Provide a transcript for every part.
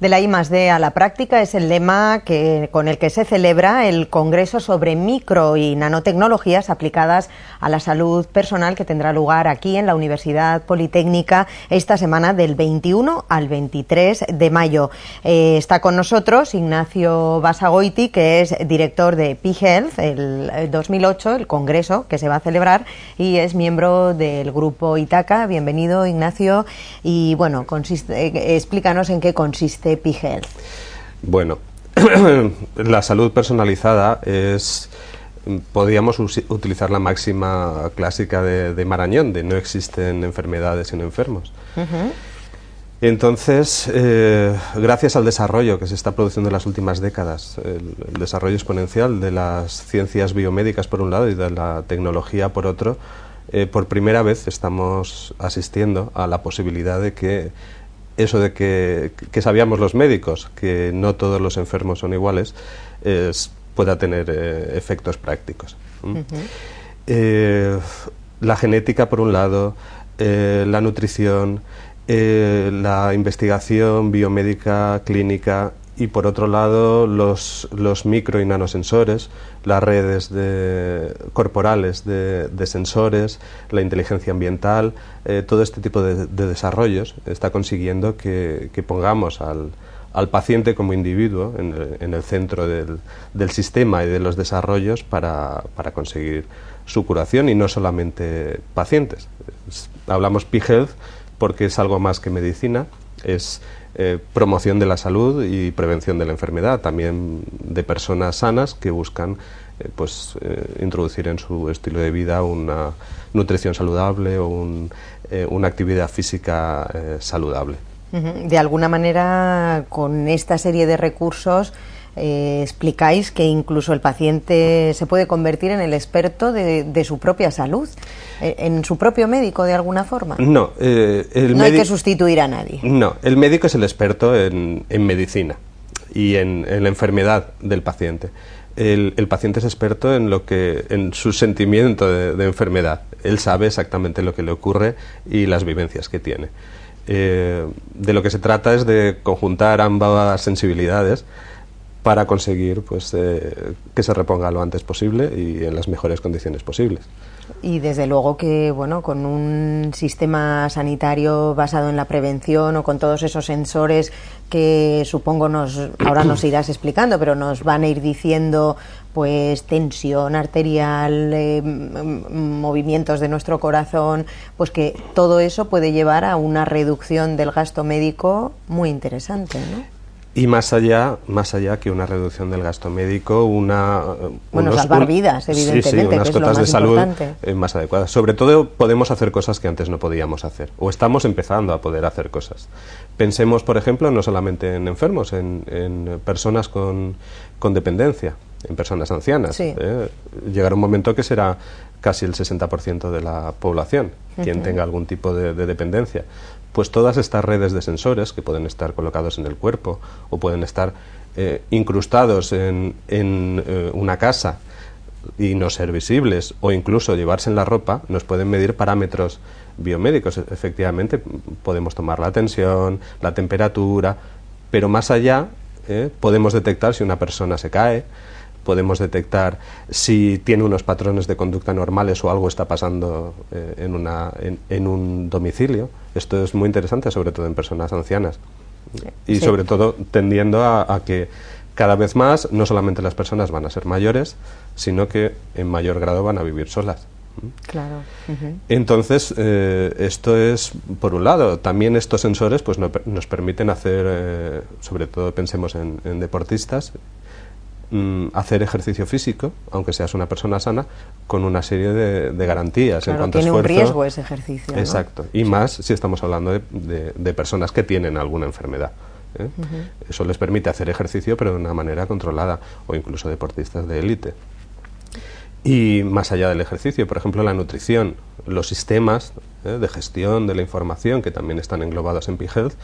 de la I D a la práctica es el lema que, con el que se celebra el Congreso sobre Micro y Nanotecnologías aplicadas a la salud personal que tendrá lugar aquí en la Universidad Politécnica esta semana del 21 al 23 de mayo. Eh, está con nosotros Ignacio Basagoiti, que es director de PiHealth el, el eh, 2008, el Congreso que se va a celebrar, y es miembro del grupo Itaca. Bienvenido, Ignacio. Y bueno, eh, explícanos en qué consiste este bueno, la salud personalizada es podríamos utilizar la máxima clásica de, Marañón, de no existen enfermedades sin enfermos. Entonces, eh, gracias al desarrollo que se está produciendo en las últimas décadas, el, desarrollo exponencial de las ciencias biomédicas por un lado y de la tecnología por otro, eh, por primera vez estamos asistiendo a la posibilidad de que eso de que, sabíamos los médicos, que no todos los enfermos son iguales, pueda tener eh, efectos prácticos. Eh, la genética, por un lado, eh, la nutrición, la investigación biomédica clínica, y por otro lado los, micro y nanosensores, las redes corporales de, sensores, la inteligencia ambiental, eh, todo este tipo de, desarrollos está consiguiendo que, pongamos al, paciente como individuo en el, centro del, sistema y de los desarrollos para, para, conseguir su curación y no solamente pacientes. Hablamos P-Health porque es algo más que medicina es eh, promoción de la salud y prevención de la enfermedad, también de personas sanas que buscan eh, pues, eh, introducir en su estilo de vida una nutrición saludable o una actividad física saludable. De alguna manera, con esta serie de recursos, eh, explicáis que incluso el paciente se puede convertir en el experto de, su propia salud, eh, en su propio médico de alguna forma. No, eh, no hay que sustituir a nadie. No, el médico es el experto en, medicina y en, la enfermedad del paciente. El, paciente es experto en lo que en su sentimiento de, enfermedad. Él sabe exactamente lo que le ocurre y las vivencias que tiene. de lo que se trata es de conjuntar ambas sensibilidades para conseguir pues, eh, que se reponga lo antes posible y en las mejores condiciones posibles. Y desde luego que bueno, con un sistema sanitario basado en la prevención o con todos esos sensores que supongo nos ahora nos irás explicando, pero nos van a ir diciendo pues tensión arterial, eh, movimientos de nuestro corazón, pues que todo eso puede llevar a una reducción del gasto médico muy interesante. ¿no? Y más allá, más allá que una reducción del gasto médico, una... salvar vidas, evidentemente, que es más de salud eh, más adecuadas. Sobre todo podemos hacer cosas que antes no podíamos hacer, o estamos empezando a poder hacer cosas. Pensemos, por ejemplo, no solamente en enfermos, en, en personas con dependencia en personas ancianas. ¿eh? Llegará un momento que será casi el 60% de la población quien tenga algún tipo de, dependencia. Pues todas estas redes de sensores que pueden estar colocados en el cuerpo o pueden estar eh, incrustados en, eh, una casa y no ser visibles o incluso llevarse en la ropa, nos pueden medir parámetros biomédicos. Efectivamente, podemos tomar la tensión, la temperatura, pero más allá podemos detectar si una persona se cae, podemos detectar si tiene unos patrones de conducta normales o algo está pasando eh, en, una, en, un domicilio. Esto es muy interesante, sobre todo en personas ancianas. Y sobre todo tendiendo a, que cada vez más no solamente las personas van a ser mayores, sino que en mayor grado van a vivir solas. Claro. Entonces, eh, esto es, por un lado, también estos sensores pues, nos permiten hacer, eh, sobre todo pensemos en, en, deportistas Mm, hacer ejercicio físico, aunque seas una persona sana, con una serie de, garantías en cuanto tiene un riesgo ese ejercicio. Exacto, y más si estamos hablando de, personas que tienen alguna enfermedad. ¿eh? Eso les permite hacer ejercicio, pero de una manera controlada, o incluso deportistas de élite. Y más allá del ejercicio, por ejemplo, la nutrición, los sistemas ¿eh? de gestión de la información, que también están englobados en P-Health...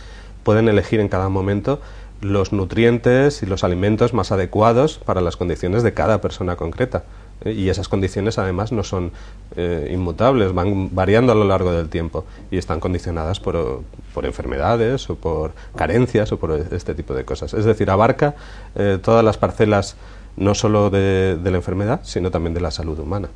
pueden elegir en cada momento los nutrientes y los alimentos más adecuados para las condiciones de cada persona concreta. Eh, y esas condiciones además no son eh, inmutables, van variando a lo largo del tiempo y están condicionadas por, enfermedades o por carencias o por este tipo de cosas. Es decir, abarca eh, todas las parcelas no solo de la enfermedad, sino también de la salud humana.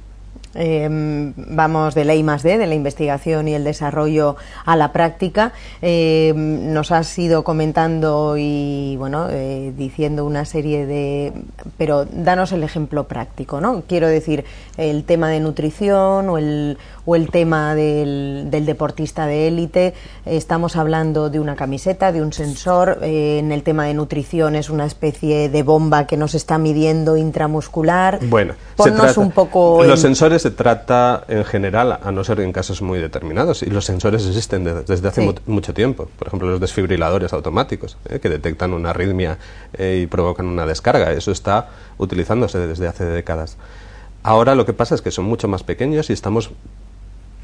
Em, vamos de la más D, de la investigación y el desarrollo a la práctica. Em, nos has ido comentando y bueno, eh, diciendo una serie de, pero danos el ejemplo práctico, ¿no? Quiero decir, el tema de nutrición o el, o el tema del, del deportista de élite. Estamos hablando de una camiseta, de un sensor. Eh, en el tema de nutrición es una especie de bomba que nos está midiendo intramuscular. Bueno, ponnos un poco. Los sensores se trata en general, a no ser en casos muy determinados, y los sensores existen desde hace mucho tiempo. Por ejemplo, los desfibriladores automáticos, ¿eh? que detectan una arritmia eh, y provocan una descarga. Eso está utilizándose desde hace décadas. Ahora lo que pasa es que son mucho más pequeños y estamos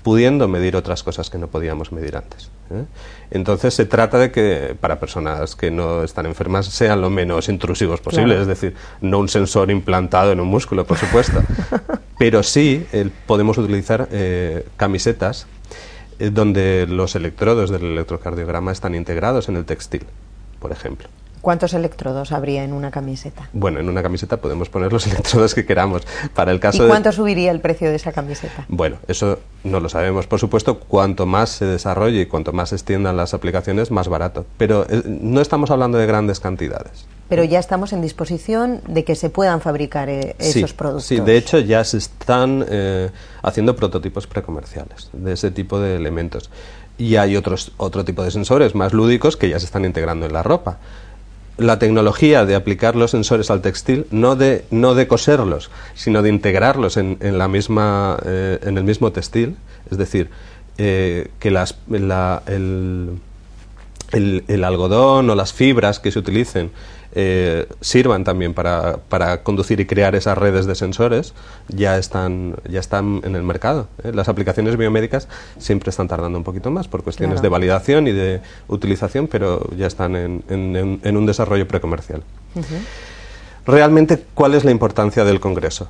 pudiendo medir otras cosas que no podíamos medir antes. ¿eh? Entonces se trata de que para personas que no están enfermas sean lo menos intrusivos posible, es decir, no un sensor implantado en un músculo, por supuesto, pero sí eh, podemos utilizar eh, camisetas donde los electrodos del electrocardiograma están integrados en el textil, por ejemplo. ¿Cuántos electrodos habría en una camiseta? Bueno, en una camiseta podemos poner los electrodos que queramos. Para el caso ¿Y cuánto subiría el precio de esa camiseta? Bueno, eso no lo sabemos. Por supuesto, cuanto más se desarrolle y cuanto más se extiendan las aplicaciones, más barato. Pero eh, no estamos hablando de grandes cantidades. Pero ya estamos en disposición de que se puedan fabricar eh, esos productos. Sí, de hecho ya se están eh, haciendo prototipos precomerciales de ese tipo de elementos. Y hay otros, otro tipo de sensores más lúdicos que ya se están integrando en la ropa la tecnología de aplicar los sensores al textil, no de, no de coserlos, sino de integrarlos en, en la misma, eh, en el mismo textil. Es decir, eh, que las, el, el, algodón o las fibras que se utilicen eh, sirvan también para, conducir y crear esas redes de sensores, ya están, ya están en el mercado. ¿eh? Las aplicaciones biomédicas siempre están tardando un poquito más por cuestiones de validación y de utilización, pero ya están en, en, un desarrollo precomercial. Realmente, ¿cuál es la importancia del Congreso?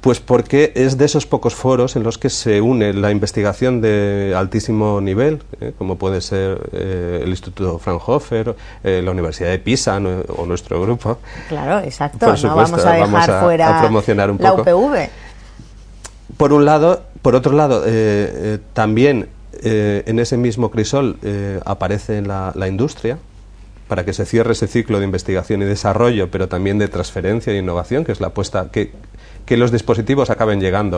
Pues porque es de esos pocos foros en los que se une la investigación de altísimo nivel, ¿eh? como puede ser eh, el Instituto Fraunhofer, eh, la Universidad de Pisa o nuestro grupo. Claro, exacto. no vamos a dejar fuera la UPV. Por un lado, por otro lado, también en ese mismo crisol aparece la industria, para que se cierre ese ciclo de investigación y desarrollo, pero también de transferencia e innovación, que es la apuesta, que, que los dispositivos acaben llegando